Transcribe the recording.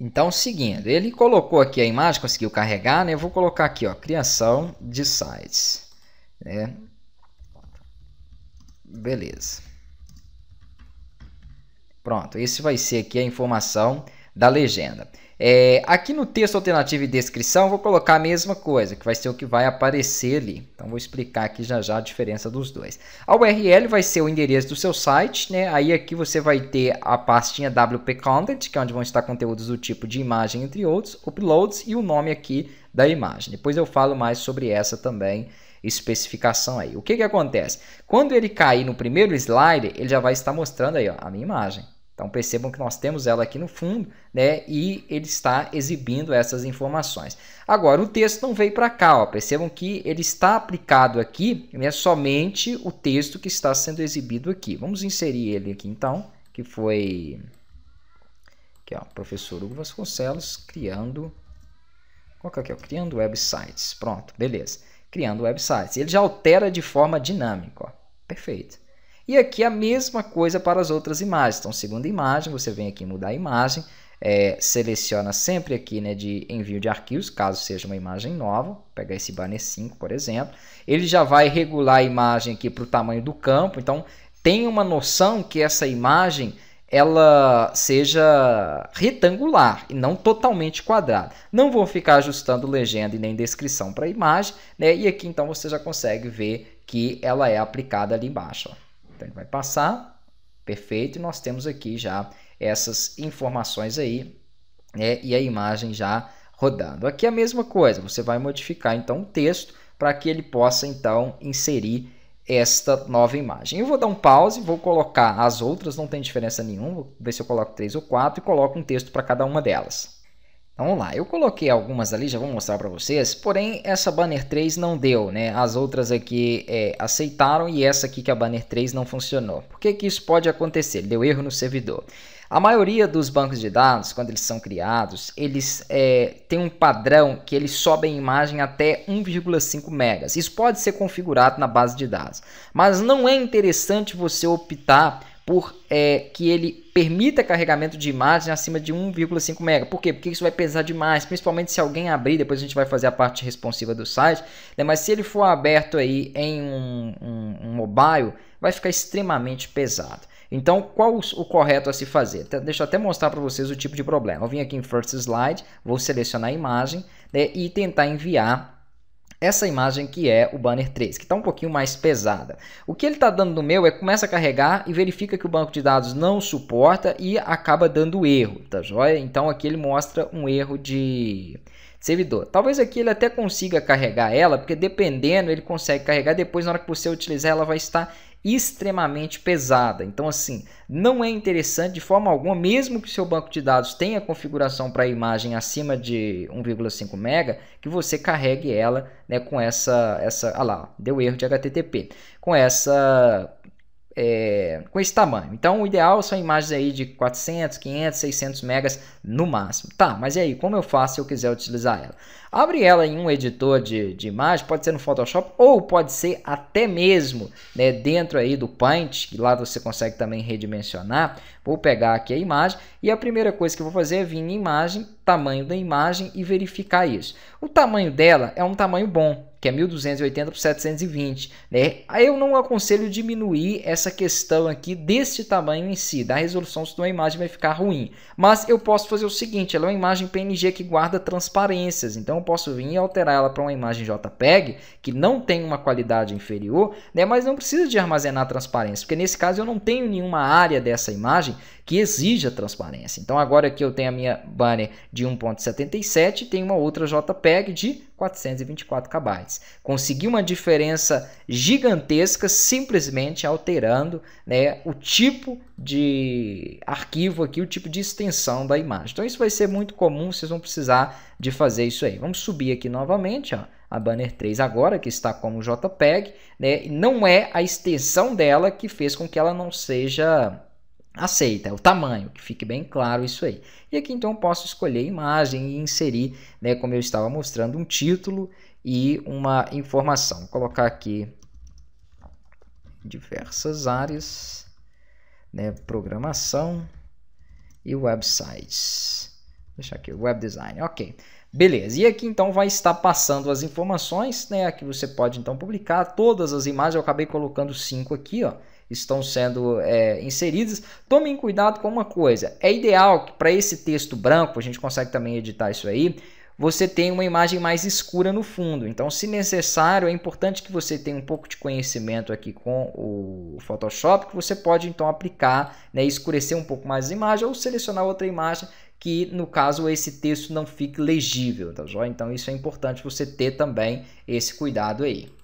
Então, seguindo, ele colocou aqui a imagem, conseguiu carregar, né? Eu vou colocar aqui, ó, criação de sites, né? Beleza. Pronto, esse vai ser aqui a informação da legenda. É, aqui no texto alternativo e descrição, vou colocar a mesma coisa, que vai ser o que vai aparecer ali. Então, vou explicar aqui já já a diferença dos dois. A URL vai ser o endereço do seu site, né? Aí aqui você vai ter a pastinha WP Content, que é onde vão estar conteúdos do tipo de imagem, entre outros, uploads e o nome aqui da imagem. Depois eu falo mais sobre essa também, especificação aí. O que, que acontece? Quando ele cair no primeiro slide, ele já vai estar mostrando aí ó, a minha imagem. Então percebam que nós temos ela aqui no fundo, né? E ele está exibindo essas informações. Agora, o texto não veio para cá, ó. Percebam que ele está aplicado aqui, né? Somente o texto que está sendo exibido aqui. Vamos inserir ele aqui então, que foi aqui, ó, professor Hugo Vasconcelos criando qual que é criando websites. Pronto, beleza. Criando websites. Ele já altera de forma dinâmica, ó. Perfeito. E aqui a mesma coisa para as outras imagens. Então, segunda imagem, você vem aqui mudar a imagem, é, seleciona sempre aqui né, de envio de arquivos, caso seja uma imagem nova, pegar esse banner 5, por exemplo. Ele já vai regular a imagem aqui para o tamanho do campo, então tem uma noção que essa imagem ela seja retangular e não totalmente quadrada. Não vou ficar ajustando legenda e nem descrição para a imagem, né? E aqui então você já consegue ver que ela é aplicada ali embaixo. Ó. Então ele vai passar, perfeito, e nós temos aqui já essas informações aí né, e a imagem já rodando. Aqui a mesma coisa, você vai modificar então o texto para que ele possa então inserir esta nova imagem. Eu vou dar um pause, vou colocar as outras, não tem diferença nenhuma, vou ver se eu coloco três ou quatro e coloco um texto para cada uma delas. Vamos lá, eu coloquei algumas ali, já vou mostrar para vocês, porém essa Banner 3 não deu, né? As outras aqui é, aceitaram e essa aqui que é a Banner 3 não funcionou. Por que, que isso pode acontecer? Deu erro no servidor. A maioria dos bancos de dados, quando eles são criados, eles é, têm um padrão que eles sobem imagem até 1,5 megas. Isso pode ser configurado na base de dados, mas não é interessante você optar por é, que ele permita carregamento de imagens acima de 1,5 MB. Por quê? Porque isso vai pesar demais, principalmente se alguém abrir, depois a gente vai fazer a parte responsiva do site, né? mas se ele for aberto aí em um, um, um mobile, vai ficar extremamente pesado. Então, qual o correto a se fazer? Deixa eu até mostrar para vocês o tipo de problema. Eu vim aqui em First Slide, vou selecionar a imagem né, e tentar enviar essa imagem que é o banner 3, que está um pouquinho mais pesada. O que ele está dando no meu é começa a carregar e verifica que o banco de dados não suporta e acaba dando erro, tá joia? Então aqui ele mostra um erro de servidor. Talvez aqui ele até consiga carregar ela, porque dependendo ele consegue carregar, depois na hora que você utilizar ela vai estar extremamente pesada. Então, assim, não é interessante de forma alguma, mesmo que seu banco de dados tenha configuração para imagem acima de 1,5 MB, que você carregue ela né, com essa, essa. Ah lá, deu erro de HTTP. Com essa é, com esse tamanho. Então, o ideal são imagens aí de 400, 500, 600 megas no máximo. Tá, mas e aí, como eu faço se eu quiser utilizar ela? Abre ela em um editor de, de imagem, pode ser no Photoshop ou pode ser até mesmo né, dentro aí do Paint, que lá você consegue também redimensionar. Vou pegar aqui a imagem e a primeira coisa que eu vou fazer é vir em imagem, tamanho da imagem e verificar isso. O tamanho dela é um tamanho bom, que é 1280 por 720, né? Aí eu não aconselho diminuir essa questão aqui deste tamanho em si, da resolução, senão a imagem vai ficar ruim. Mas eu posso fazer o seguinte, ela é uma imagem PNG que guarda transparências, então eu posso vir e alterar ela para uma imagem JPEG, que não tem uma qualidade inferior, né? Mas não precisa de armazenar transparência, porque nesse caso eu não tenho nenhuma área dessa imagem que exija transparência. Então agora aqui eu tenho a minha banner de 1.77 e tenho uma outra JPEG de 424 KB. Consegui uma diferença gigantesca simplesmente alterando né, o tipo de arquivo aqui, o tipo de extensão da imagem. Então isso vai ser muito comum, vocês vão precisar de fazer isso aí. Vamos subir aqui novamente, ó, a Banner 3 agora, que está como JPEG, né, não é a extensão dela que fez com que ela não seja aceita, é o tamanho, que fique bem claro isso aí. E aqui então posso escolher a imagem e inserir, né, como eu estava mostrando, um título e uma informação. Vou colocar aqui diversas áreas, né, programação e websites. Vou deixar aqui web design, ok. Beleza, e aqui então vai estar passando as informações, né? Aqui você pode então publicar todas as imagens, eu acabei colocando cinco aqui, ó, estão sendo é, inseridas. Tomem cuidado com uma coisa, é ideal que para esse texto branco, a gente consegue também editar isso aí, você tem uma imagem mais escura no fundo. Então, se necessário, é importante que você tenha um pouco de conhecimento aqui com o Photoshop, que você pode então aplicar, né, escurecer um pouco mais a imagem ou selecionar outra imagem que no caso esse texto não fique legível, tá joia? Então isso é importante você ter também esse cuidado aí.